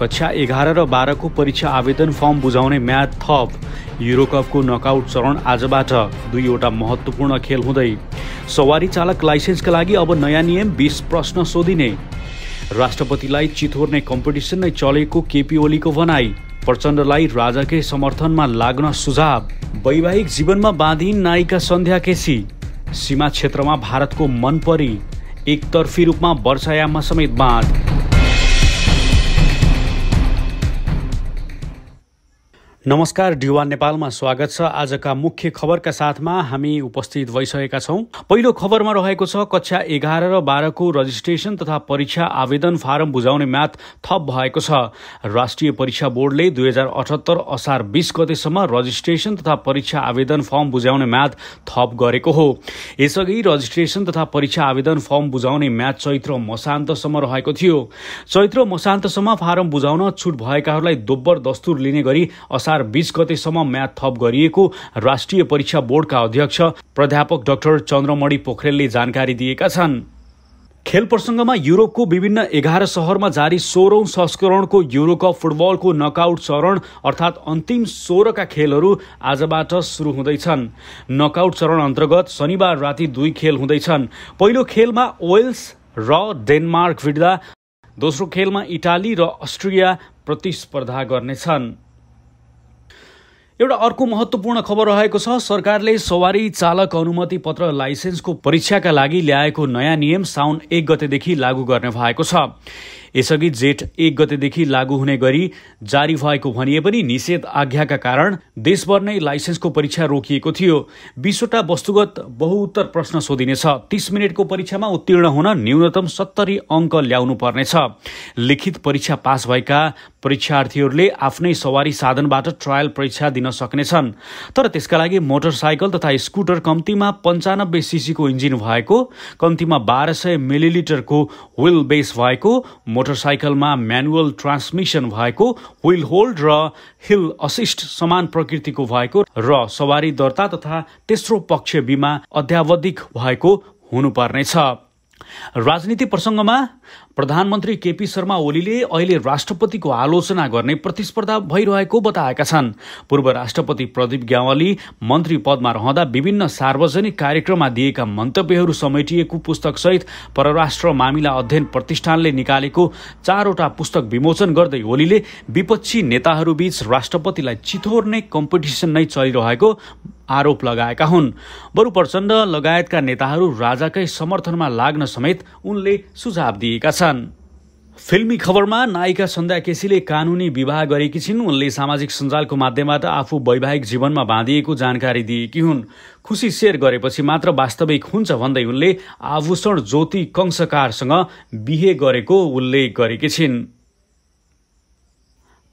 कक्षा एघार र बाह्रको परीक्षा आवेदन फर्म बुझाउने म्याच थप युरोकपको नकआउट चरण आजबाट दुईवटा महत्त्वपूर्ण खेल हुँदै सवारी चालक लाइसेन्सका लागि अब नयाँ नियम बिस प्रश्न सोधिने राष्ट्रपतिलाई चितोर्ने कम्पिटिसन नै चलेको केपी ओलीको भनाई प्रचण्डलाई राजाकै समर्थनमा लाग्न सुझाव वैवाहिक जीवनमा बाँधिन् नायिका सन्ध्या केसी सीमा क्षेत्रमा भारतको मनपरी एकतर्फी रूपमा वर्षायाममा समेत बाँध नमस्कार डिवान नेपालमा स्वागत छ आजका मुख्य खबरका साथमा हामी उपस्थित भइसकेका छौँ पहिलो खबरमा रहेको छ कक्षा एघार र बाह्रको रजिस्ट्रेसन तथा परीक्षा आवेदन फारम बुझाउने म्याथ थप भएको छ राष्ट्रिय परीक्षा बोर्डले दुई हजार अठहत्तर असार बिस गतेसम्म रजिस्ट्रेसन तथा परीक्षा आवेदन फर्म बुझाउने म्याथ थप गरेको हो यसअघि रजिस्ट्रेसन तथा परीक्षा आवेदन फर्म बुझाउने म्याथ चैत्र मसान्तसम्म रहेको थियो चैत्र मसान्तसम्म फारम बुझाउन छुट भएकाहरूलाई दोब्बर दस्तुर लिने गरी अनुसार बिस गतेसम्म म्याथ थप गरिएको राष्ट्रिय परीक्षा बोर्डका अध्यक्ष प्राध्यापक डाक्टर चन्द्रमणि पोखरेलले जानकारी दिएका छन् खेल प्रसङ्गमा युरोपको विभिन्न एघार सहरमा जारी सोह्रौं संस्करणको युरोकप फुटबलको नकआउट चरण अर्थात अन्तिम सोह्रका खेलहरू आजबाट सुरु हुँदैछन् नकआउट चरण अन्तर्गत शनिबार राति दुई खेल हुँदैछन् पहिलो खेलमा वेल्स र डेनमार्क भिड्दा दोस्रो खेलमा इटाली र अस्ट्रिया प्रतिस्पर्धा गर्नेछन् एउटा अर्को महत्त्वपूर्ण खबर रहेको छ सरकारले सवारी चालक अनुमति पत्र लाइसेन्सको परीक्षाका लागि ल्याएको नयाँ नियम साउन एक गतेदेखि लागू गर्ने भएको छ यसअघि जेठ एक गतेदेखि लागू हुने गरी जारी भएको भनिए पनि निषेध आज्ञाका कारण देशभर नै लाइसेन्सको परीक्षा रोकिएको थियो बिसवटा वस्तुगत बहुउत्तर प्रश्न सोधिनेछ तीस मिनटको परीक्षामा उत्तीर्ण हुन न्यूनतम सत्तरी अङ्क ल्याउनु पर्नेछ लिखित परीक्षा पास भएका परीक्षार्थीहरूले आफ्नै सवारी साधनबाट ट्रायल परीक्षा दिन सक्नेछन् तर त्यसका लागि मोटरसाइकल तथा स्कुटर कम्तीमा पन्चानब्बे सिसीको इन्जिन भएको कम्तीमा बाह्र सय मिलिलिटरको व्हील बेस भएको मोटरसाइकलमा म्यानुअल ट्रान्समिसन भएको व्हील होल्ड र हिल असिस्ट समान प्रकृतिको भएको र सवारी दर्ता तथा तेस्रो पक्ष बिमा अध्यावधिक भएको हुनुपर्नेछ राजनीति प्रसङ्गमा प्रधानमन्त्री केपी शर्मा ओलीले अहिले राष्ट्रपतिको आलोचना गर्ने प्रतिस्पर्धा भइरहेको बताएका छन् पूर्व राष्ट्रपति प्रदीप ग्यावाली मन्त्री पदमा रहँदा विभिन्न सार्वजनिक कार्यक्रममा दिएका मन्तव्यहरू समेटिएको पुस्तकसहित परराष्ट्र मामिला अध्ययन प्रतिष्ठानले निकालेको चारवटा पुस्तक विमोचन गर्दै ओलीले विपक्षी नेताहरूबीच राष्ट्रपतिलाई चितोर्ने कम्पिटिसन नै चलिरहेको आरोप लगाएका हुन् बरु प्रचण्ड लगायतका नेताहरू राजाकै समर्थनमा लाग्न समेत उनले सुझाव दिएका छन् फिल्मी खबरमा नायिका सन्ध्या केसीले कानुनी विवाह गरेकी छिन् उनले सामाजिक सञ्जालको माध्यमबाट आफू वैवाहिक जीवनमा बाँधिएको जानकारी दिएकी हुन् खुसी सेयर गरेपछि मात्र वास्तविक हुन्छ भन्दै उनले आभूषण ज्योति कंशकारसँग बिहे गरेको उल्लेख गरेकी छिन्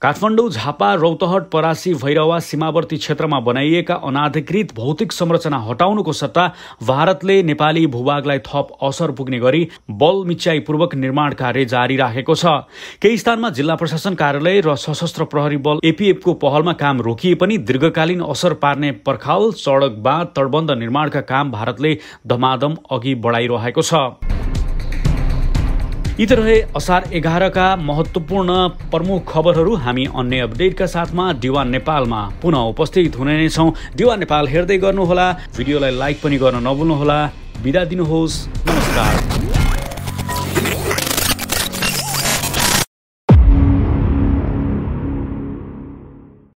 काठमाडौँ झापा रौतहट परासी भैरवा सीमावर्ती क्षेत्रमा बनाइएका अनाधिकृत भौतिक संरचना हटाउनुको सट्टा भारतले नेपाली भूभागलाई थप असर पुग्ने गरी बल मिच्याईपूर्वक निर्माण कार्य जारी राखेको छ केही स्थानमा जिल्ला प्रशासन कार्यालय र सशस्त्र प्रहरी बल एपिएफको पहलमा काम रोकिए पनि दीर्घकालीन असर पार्ने पर्खाल सडक बाँध तटबन्ध निर्माणका काम भारतले धमाधम अघि बढाइरहेको छ यी त रहे असार एघारका महत्वपूर्ण प्रमुख खबरहरू हामी अन्य अपडेटका साथमा डिवान नेपालमा पुनः उपस्थित हुने नै छौँ डिवान नेपाल हेर्दै गर्नुहोला भिडियोलाई लाइक पनि गर्न नभुल्नुहोला बिदा दिनुहोस् नमस्कार